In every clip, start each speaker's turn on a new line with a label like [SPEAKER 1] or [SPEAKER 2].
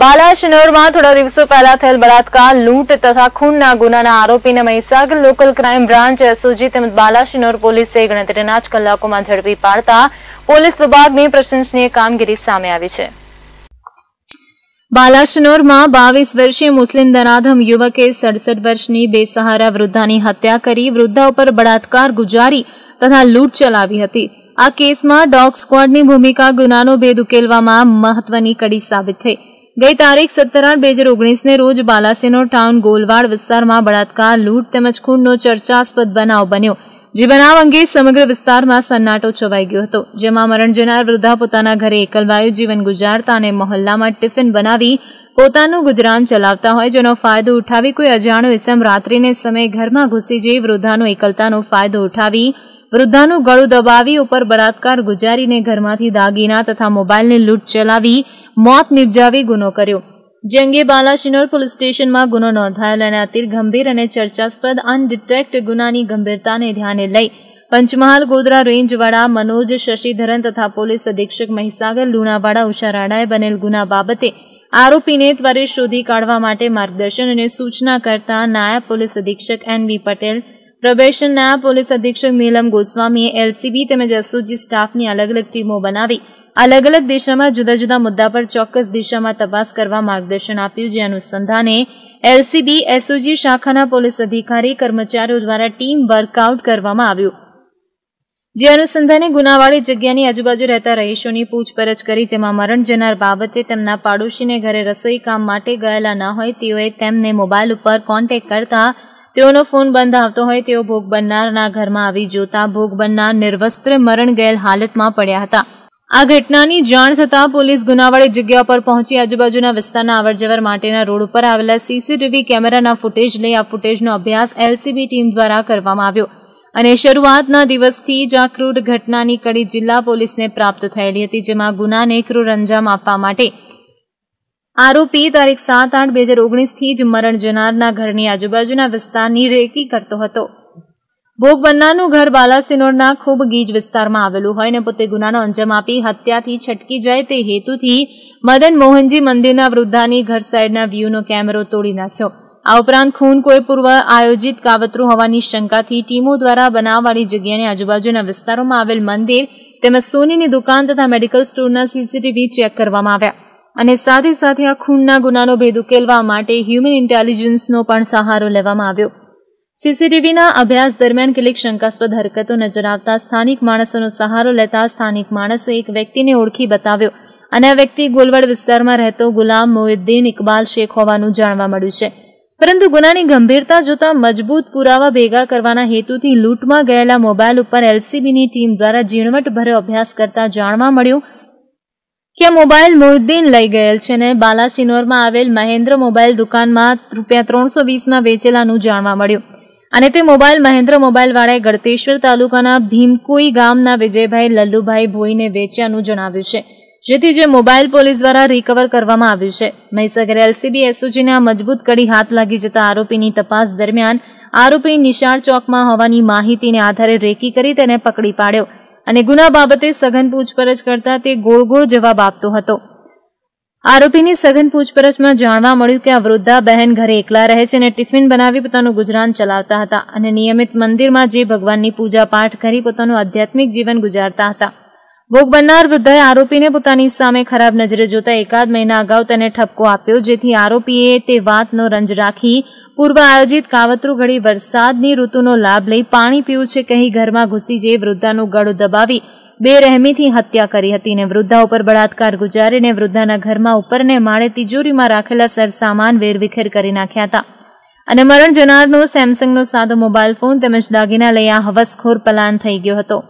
[SPEAKER 1] બાલાશનોરમાં થોડા દિવસો પહેલા થયેલ બળાત્કાર લૂંટ તથા ખૂનના ગુનાના આરોપીને Mahisagar local crime branch SOG તેમજ બાલાશનોર પોલીસે ગણતરીના જ કલાકોમાં ઝડપી પાડતા પોલીસ વિભાગની પ્રશંસનીય કામગીરી સામે આવી છે બાલાશનોરમાં બાવીસ વર્ષીય મુસ્લિમ દનાધમ યુવકે સડસઠ વર્ષની બેસહારા વૃદ્ધાની હત્યા કરી વૃદ્ધા ઉપર બળાત્કાર ગુજારી તથા લૂંટ ચલાવી હતી આ કેસમાં ડોગ સ્ક્વોડની ભૂમિકા ગુનાનો ભેદ ઉકેલવામાં મહત્વની કડી સાબિત થઈ ગઈ તારીખ સત્તર આઠ બે હજાર ઓગણીસને રોજ બાલાસિનો ટાઉન ગોલવાડ વિસ્તારમાં બળાત્કાર લૂંટ તેમજ ખૂનનો ચર્ચાસ્પદ બનાવ બન્યો જે બનાવ અંગે સમગ્ર વિસ્તારમાં સન્નાટો છવાઈ ગયો હતો જેમાં મરણ જનાર વૃદ્ધા પોતાના ઘરે એકલવાયુ જીવન ગુજારતા અને મહોલ્લામાં ટિફિન બનાવી પોતાનું ગુજરાન ચલાવતા હોય જેનો ફાયદો ઉઠાવી કોઈ અજાણ્યો ઇસમ રાત્રિને સમયે ઘરમાં ઘૂસી જઈ વૃદ્ધાનો એકલતાનો ફાયદો ઉઠાવી વૃદ્ધાનું ગળું દબાવી ઉપર બળાત્કાર ગુજારીને ઘરમાંથી દાગીના તથા મોબાઈલને લૂંટ ચલાવી મોત નિપજાવી ગુનો કર્યો જે અંગે બાલાશિનોર પોલીસ સ્ટેશનમાં ગુનો નોંધાયેલ અને અતિર ગંભીર અને ચર્ચાસ્પદ અનડિટેક્ટ ગુનાની ગંભીરતાને ધ્યાને લઈ પંચમહાલ ગોધરા રેન્જ વડા મનોજ શશીધરન તથા પોલીસ અધિક્ષક મહિસાગર લુણાવાડા ઉષારાડાએ બનેલ ગુના બાબતે આરોપીને ત્વરે શોધી કાઢવા માટે માર્ગદર્શન અને સૂચના કરતા નાયબ પોલીસ અધિક્ષક એન વી પટેલ પ્રવેશન નાયબ પોલીસ અધિક્ષક નીલમ ગોસ્વામીએ એલસીબી તેમજ એસઓજી સ્ટાફની અલગ અલગ ટીમો બનાવી અલગ અલગ દિશામાં જુદા જુદા મુદ્દા પર ચોક્કસ દિશામાં તપાસ કરવા માર્ગદર્શન આપ્યું જે અનુસંધાને એલસીબી એસઓજી શાખાના પોલીસ અધિકારી કર્મચારીઓ દ્વારા ટીમ વર્કઆઉટ કરવામાં આવ્યું જે અનુસંધાને ગુનાવાળી જગ્યાની આજુબાજુ રહેતા રહીશોની પૂછપરછ કરી જેમાં મરણ જનાર બાબતે તેમના પાડોશીને ઘરે રસોઈ કામ માટે ગયેલા ન હોય તેઓએ તેમને મોબાઈલ ઉપર કોન્ટેક કરતા તેઓનો ફોન બંધ આવતો હોય તેઓ ભોગ બનનારના ઘરમાં આવી જોતા ભોગ બનનાર નિર્વસ્ત્ર મરણ ગયેલ હાલતમાં પડ્યા હતા આ ઘટનાની જાણ થતાં પોલીસ ગુનાવાળી જગ્યા પર પહોંચી આજુબાજુના વિસ્તારના અવરજવર માટેના રોડ ઉપર આવેલા સીસીટીવી કેમેરાના ફૂટેજ લઈ આ ફૂટેજનો અભ્યાસ એલસીબી ટીમ દ્વારા કરવામાં આવ્યો અને શરૂઆતના દિવસથી જ આ ક્રૂર ઘટનાની કડી જિલ્લા પોલીસને પ્રાપ્ત થયેલી હતી જેમાં ગુનાને ક્રૂર અંજામ આપવા માટે આરોપી તારીખ સાત આઠ બે હજાર ઓગણીસથી જ મરણ જનારના ઘરની આજુબાજુના વિસ્તારની રેકી કરતો હતો ભોગ બનનારનું ઘર બાલાસિનોરના ખૂબ ગીજ વિસ્તારમાં આવેલું હોય ને પોતે ગુનાનો અંજામ આપી હત્યાથી છટકી જાય તે હેતુથી મદન મોહનજી મંદિરના વૃદ્ધાની ઘર સાઈડના વ્યૂનો કેમેરો તોડી નાખ્યો આ ઉપરાંત ખૂન કોઈ પૂર્વ આયોજિત કાવતરું હોવાની શંકાથી ટીમો દ્વારા બનાવવાળી જગ્યાની આજુબાજુના વિસ્તારોમાં આવેલ મંદિર તેમજ સોનીની દુકાન તથા મેડિકલ સ્ટોરના સીસીટીવી ચેક કરવામાં આવ્યા અને સાથે સાથે આ ખૂનના ગુનાનો ભેદ ઉકેલવા માટે હ્યુમન ઇન્ટેલિજન્સનો પણ સહારો લેવામાં આવ્યો સીસીટીવીના અભ્યાસ દરમિયાન કેટલીક શંકાસ્પદ હરકતો નજર આવતા સ્થાનિક માણસોનો સહારો લેતા સ્થાનિક માણસો એક વ્યક્તિને ઓળખી બતાવ્યો અને આ વ્યક્તિ ગોલવડ વિસ્તારમાં રહેતો ગુલામ મોહિદ્દીન ઇકબાલ શેખ હોવાનું જાણવા મળ્યું છે પરંતુ ગુનાની ગંભીરતા જોતા મજબૂત પુરાવા ભેગા કરવાના હેતુથી લૂંટમાં ગયેલા મોબાઈલ ઉપર એલસીબીની ટીમ દ્વારા ઝીણવટભર્યો અભ્યાસ કરતા જાણવા મળ્યું કે મોબાઈલ મોહિદ્દીન લઈ ગયેલ છે અને બાલાસિનોરમાં આવેલ મહેન્દ્ર મોબાઈલ દુકાનમાં રૂપિયા ત્રણસો વીસમાં વેચેલાનું જાણવા મળ્યું અને તે મોબાઈલ મહેન્દ્ર મોબાઈલવાળાએ ગળતેશ્વર તાલુકાના ભીમકુઈ ગામના વિજયભાઈ લલ્લુભાઈ ભોઈને વેચ્યાનું જણાવ્યું છે જેથી જે મોબાઈલ પોલીસ દ્વારા રિકવર કરવામાં આવ્યું છે મહીસાગર એલસીબી એસઓજીને આ મજબૂત કડી હાથ લાગી જતા આરોપીની તપાસ દરમિયાન આરોપી નિશાળ ચોકમાં હોવાની માહિતીને આધારે રેકી કરી તેને પકડી પાડ્યો અને ગુના બાબતે સઘન પૂછપરછ કરતા તે ગોળ ગોળ જવાબ આપતો હતો આરોપીની સઘન પૂછપરછમાં જાણવા મળ્યું કે આ વૃદ્ધા બહેન ઘરે એકલા રહે છે અને ટિફિન બનાવી પોતાનું ગુજરાન ચલાવતા હતા અને નિયમિત મંદિરમાં જે ભગવાનની પૂજા પાઠ કરી પોતાનું આધ્યાત્મિક જીવન ગુજારતા હતા ભોગ બનનાર વૃદ્ધાએ આરોપીને પોતાની સામે ખરાબ નજરે જોતા એકાદ મહિના અગાઉ તેને ઠપકો આપ્યો જેથી આરોપીએ તે વાતનો રંજ રાખી પૂર્વ આયોજિત કાવતરુ ઘડી વરસાદની ઋતુનો લાભ લઈ પાણી પીવું છે કહી ઘરમાં ઘૂસી જઈ વૃદ્ધાનું ગળું દબાવી બેરહેમીથી હત્યા કરી હતી ને વૃદ્ધા ઉપર બળાત્કાર ગુજારીને વૃદ્ધાના ઘરમાં ઉપરને માળે તિજોરીમાં રાખેલા સરસામાન વેરવિખેર કરી નાખ્યા હતા અને મરણ જનારનો સેમસંગનો સાદો મોબાઈલ ફોન તેમજ દાગીના લઈ આ હવસખોર પલાન થઈ ગયો હતો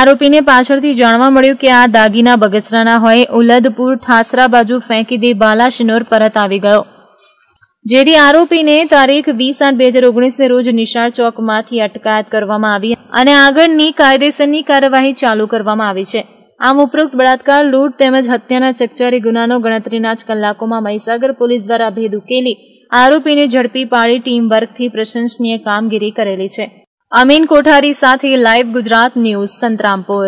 [SPEAKER 1] આરોપીને પાછળથી જાણવા મળ્યું કે આ દાગીના બગસરાના હોય ઉલદપુર ઠાસરા બાજુ ફેંકી દે બાલાશિનોર પરત આવી ગયો જેથી આરોપીને તારીખ વીસ આઠ બે હજાર ઓગણીસને રોજ નિશાળ ચોકમાંથી અટકાયત કરવામાં આવી અને આગળની કાયદેસરની કાર્યવાહી ચાલુ કરવામાં આવી છે આમ ઉપરોક્ત બળાત્કાર લૂંટ તેમજ હત્યાના ચકચારી ગુનાનો ગણતરીના જ કલાકોમાં મહીસાગર પોલીસ દ્વારા ભેદ ઉકેલી આરોપીને ઝડપી પાડી ટીમ વર્કથી પ્રશંસનીય કામગીરી કરેલી છે અમીન કોઠારી સાથે લાઈવ ગુજરાત ન્યૂઝ સંતરામપુર